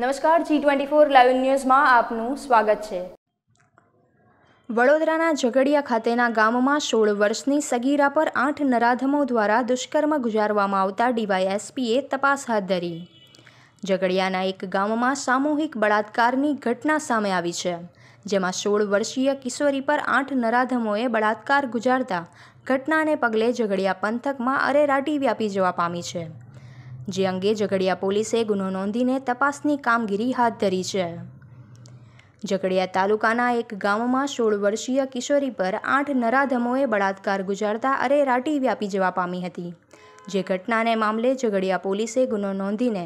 નમસ્કાર G twenty four live ન્યૂઝમાં આપનું સ્વાગત છે વડોદરાના ઝઘડિયા ખાતેના ગામમાં સોળ વર્ષની સગીરા પર આઠ નરાધમો દ્વારા દુષ્કર્મ ગુજારવામાં આવતા ડીવાયએસપીએ તપાસ હાથ ધરી ઝઘડિયાના એક ગામમાં સામૂહિક બળાત્કારની ઘટના સામે આવી છે જેમાં સોળ વર્ષીય કિશોરી પર આઠ નરાધમોએ બળાત્કાર ગુજારતા ઘટનાને પગલે ઝઘડિયા પંથકમાં અરેરાટી વ્યાપી જવા પામી છે જે અંગે ઝઘડિયા પોલીસે ગુનો નોંધીને તપાસની કામગીરી હાથ ધરી છે ઝઘડિયા તાલુકાના એક ગામમાં સોળ વર્ષીય કિશોરી પર આઠ નરાધમોએ બળાત્કાર ગુજારતા અરેરાટી વ્યાપી જવા પામી હતી જે ઘટનાને મામલે ઝઘડિયા પોલીસે ગુનો નોંધીને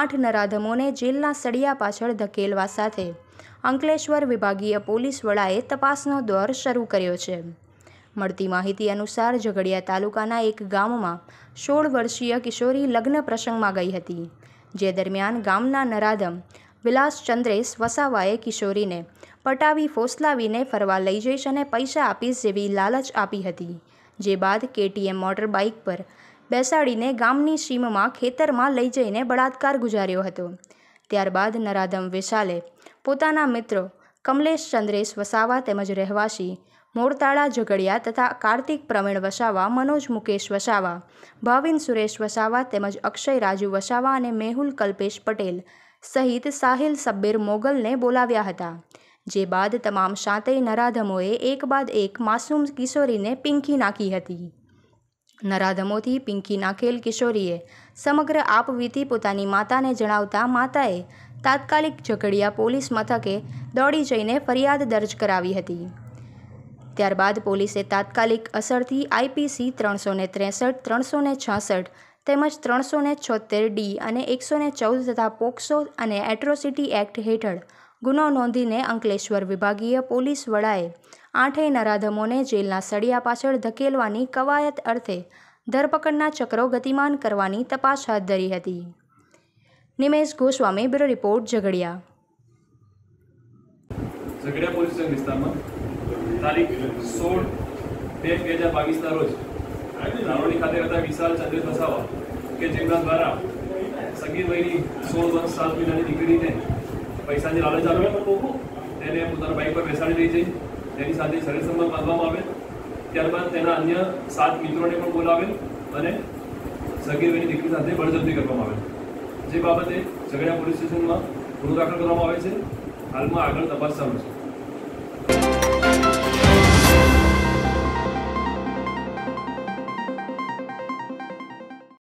આઠ નરાધમોને જેલના સળિયા પાછળ ધકેલવા સાથે અંકલેશ્વર વિભાગીય પોલીસ વડાએ તપાસનો દોર શરૂ કર્યો છે મળતી માહિતી અનુસાર ઝઘડિયા તાલુકાના એક ગામમાં સોળ વર્ષીય કિશોરી લગ્ન પ્રસંગમાં ગઈ હતી જે દરમિયાન ગામના નરાધમ વિલાસચંદ્રેશ વસાવાએ કિશોરીને પટાવી ફોસલાવીને ફરવા લઈ જઈશ અને પૈસા આપીશ જેવી લાલચ આપી હતી જે બાદ કેટીએમ મોટર બાઇક પર બેસાડીને ગામની સીમમાં ખેતરમાં લઈ જઈને બળાત્કાર ગુજાર્યો હતો ત્યારબાદ નરાધમ વિશાલે પોતાના મિત્રો કમલેશ ચંદ્રેશ વસાવા તેમજ રહેવાસી મોરતાળા ઝઘડિયા તથા કાર્તિક પ્રવીણ વસાવા મનોજ મુકેશ વસાવા ભાવિન સુરેશ વસાવા તેમજ અક્ષય રાજુ વસાવા અને મેહુલ કલ્પેશ પટેલ સહિત સાહિલ સબ્બીર મોગલને બોલાવ્યા હતા જે બાદ તમામ સાતેય નરાધમોએ એક બાદ એક માસૂમ કિશોરીને પિંકી નાખી હતી નરાધમોથી પિંકી નાખેલ કિશોરીએ સમગ્ર આપવીતી પોતાની માતાને જણાવતા માતાએ તાત્કાલિક ઝઘડિયા પોલીસ મથકે દોડી જઈને ફરિયાદ દર્જ કરાવી હતી ત્યારબાદ પોલીસે તાત્કાલિક અસરથી આઈપીસી ત્રણસો ને ત્રેસઠ ત્રણસો ને છાસઠ તેમજ ત્રણસો ને છોતેર ડી અને એકસો ને ચૌદ તથા પોક્સો અને એટ્રોસિટી એક્ટ હેઠળ ગુનો નોંધીને અંકલેશ્વર વિભાગીય પોલીસ વડાએ આઠેય નરાધમોને જેલના સળિયા પાછળ ધકેલવાની કવાયત અર્થે ધરપકડના ચક્રો ગતિમાન કરવાની તપાસ હાથ ધરી હતી Nimesh Goswami bureau report Jhagadia Jhagadia police વિસ્તારમાં તારીખ સોળ બે બે હજાર બાવીસના રોજ નારોડી ખાતે રહેતા વિશાલ ચંદ્ર વસાવા કે જેમના દ્વારા સગીર સોળ વર્ષ સાત મહિનાની દીકરીને પૈસાની લાલચ આપી તેને પોતાના બાઇક પર બેસાડી લઈ જઈ તેની સાથે શરીર સંબંધ બાંધવામાં આવે ત્યારબાદ તેના અન્ય સાત મિત્રોને પણ બોલાવે અને સગીરભાઈની દીકરી સાથે બળજબરી કરવામાં આવે જે બાબતે ઝઘડા પોલીસ સ્ટેશનમાં ગુનો દાખલ કરવામાં આવે છે હાલમાં આગળ તપાસ ચાલુ છે